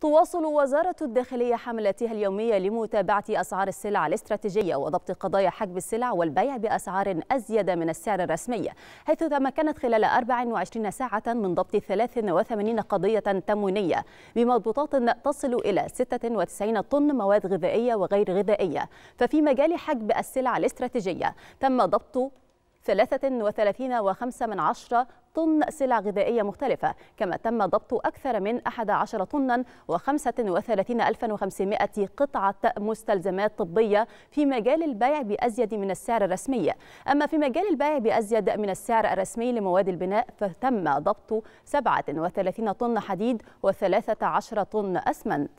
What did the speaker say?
تواصل وزارة الداخلية حملتها اليومية لمتابعة أسعار السلع الاستراتيجية وضبط قضايا حجب السلع والبيع بأسعار أزيد من السعر الرسمي حيث تمكنت خلال 24 ساعة من ضبط 83 قضية تموينية بمضبوطات تصل إلى 96 طن مواد غذائية وغير غذائية ففي مجال حجب السلع الاستراتيجية تم ضبط 33.5 من عشرة طن سلع غذائية مختلفة كما تم ضبط أكثر من 11 طنا و35500 قطعة مستلزمات طبية في مجال البيع بأزيد من السعر الرسمي أما في مجال البيع بأزيد من السعر الرسمي لمواد البناء فتم ضبط 37 طن حديد و13 طن أسمنت